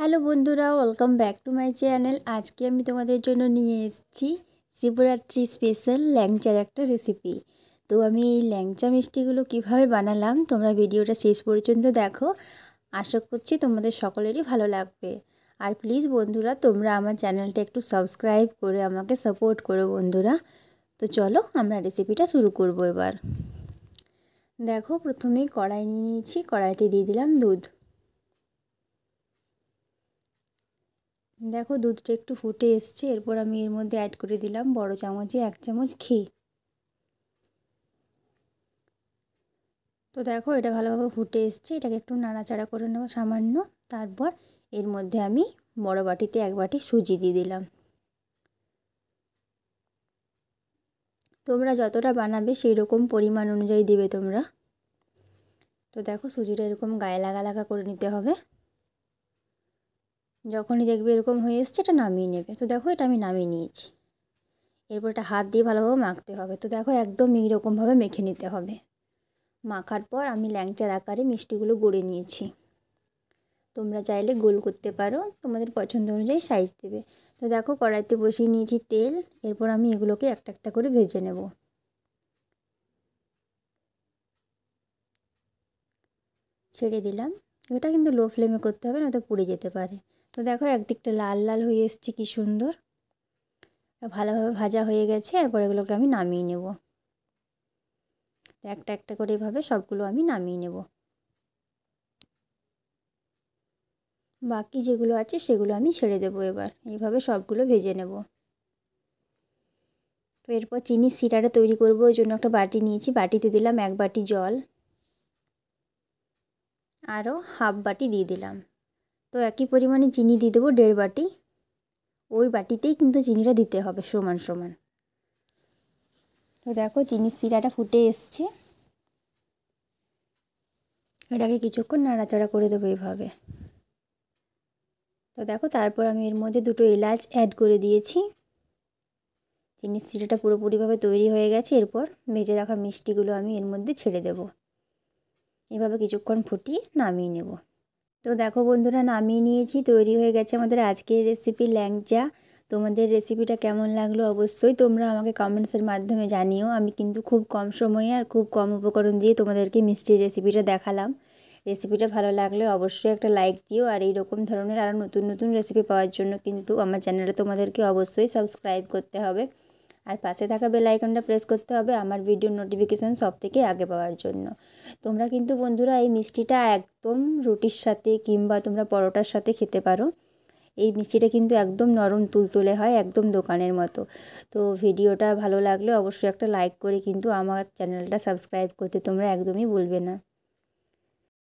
hello বন্ধুরা welcome back to my channel আজকে আমি তোমাদের জন্য নিয়ে এসেছি শিবরাত্রি স্পেশাল ল্যাংচার একটা রেসিপি তো আমি এই ল্যাংচা মিষ্টিগুলো কিভাবে বানালাম তোমরা ভিডিওটা শেষ পর্যন্ত দেখো আশা করছি তোমাদের সকলেরই ভালো লাগবে আর প্লিজ বন্ধুরা তোমরা আমার চ্যানেলটা একটু সাবস্ক্রাইব করে আমাকে সাপোর্ট করো বন্ধুরা তো চলো আমরা রেসিপিটা শুরু করব এবার দেখো প্রথমে কড়াই নিয়ে নিয়েছি কড়াইতে দিয়ে দিলাম দুধ দেখো দুধটা একটু ফুটে এসছে এরপর আমি এর মধ্যে অ্যাড করে দিলাম বড় চামচে এক চামচ ঘি তো দেখো এটা ভালোভাবে ফুটে এসছে এটাকে একটু নাড়াচাড়া করে নেবো সামান্য তারপর এর মধ্যে আমি বড় বাটিতে এক বাটি সুজি দিয়ে দিলাম তোমরা যতটা বানাবে সেই রকম পরিমাণ অনুযায়ী দেবে তোমরা তো দেখো সুজিটা এরকম গায়ে লাগা লাগা করে নিতে হবে যখনই দেখবে এরকম হয়ে এসছে এটা নামিয়ে নেবে তো দেখো এটা আমি নামিয়ে নিয়েছি এরপর এটা হাত দিয়ে ভালোভাবে মাখতে হবে তো দেখো একদম এইরকমভাবে মেখে নিতে হবে মাখার পর আমি ল্যাংচার আকারে মিষ্টিগুলো গড়ে নিয়েছি তোমরা চাইলে গোল করতে পারো তোমাদের পছন্দ অনুযায়ী সাইজ দেবে তো দেখো কড়াইতে বসিয়ে নিয়েছি তেল এরপর আমি এগুলোকে একটা একটা করে ভেজে নেব ছেড়ে দিলাম এটা কিন্তু লো ফ্লেমে করতে হবে নয়তো পুড়ে যেতে পারে তো দেখো একদিকটা লাল লাল হয়ে এসছে কি সুন্দর ভালোভাবে ভাজা হয়ে গেছে এরপর এগুলোকে আমি নামিয়ে নেব একটা একটা করে এভাবে সবগুলো আমি নামিয়ে নেব বাকি যেগুলো আছে সেগুলো আমি ছেড়ে দেবো এবার এইভাবে সবগুলো ভেজে নেব তো এরপর চিনি সিরাটা তৈরি করব ওই জন্য একটা বাটি নিয়েছি বাটিতে দিলাম এক বাটি জল আরও হাফ বাটি দিয়ে দিলাম তো একই পরিমাণে চিনি দিয়ে দেবো দেড় বাটি ওই বাটিতেই কিন্তু চিনিটা দিতে হবে সমান সমান তো দেখো চিনির শিরাটা ফুটে এসছে এটাকে কিছুক্ষণ নাড়াচাড়া করে দেবো এইভাবে তো দেখো তারপর আমি এর মধ্যে দুটো এলাচ অ্যাড করে দিয়েছি চিনির শিরাটা পুরোপুরিভাবে তৈরি হয়ে গেছে এরপর ভেজে রাখা মিষ্টিগুলো আমি এর মধ্যে ছেড়ে দেব এভাবে কিছুক্ষণ ফুটিয়ে নামিয়ে নেবো তো দেখো বন্ধুরা নামিয়ে নিয়েছি তৈরি হয়ে গেছে আমাদের আজকের রেসিপি ল্যাংচা তোমাদের রেসিপিটা কেমন লাগলো অবশ্যই তোমরা আমাকে কমেন্টসের মাধ্যমে জানিও আমি কিন্তু খুব কম সময়ে আর খুব কম উপকরণ দিয়ে তোমাদেরকে মিষ্টির রেসিপিটা দেখালাম রেসিপিটা ভালো লাগলে অবশ্যই একটা লাইক দিও আর এইরকম ধরনের আরও নতুন নতুন রেসিপি পাওয়ার জন্য কিন্তু আমার চ্যানেলে তোমাদেরকে অবশ্যই সাবস্ক্রাইব করতে হবে আর পাশে থাকা বেল আইকনটা প্রেস করতে হবে আমার ভিডিও নোটিফিকেশান সব থেকে আগে পাওয়ার জন্য তোমরা কিন্তু বন্ধুরা এই মিষ্টিটা একদম রুটির সাথে কিংবা তোমরা পরোটার সাথে খেতে পারো এই মিষ্টিটা কিন্তু একদম নরম তুলতুলে হয় একদম দোকানের মতো তো ভিডিওটা ভালো লাগলে অবশ্যই একটা লাইক করে কিন্তু আমার চ্যানেলটা সাবস্ক্রাইব করতে তোমরা একদমই বলবে না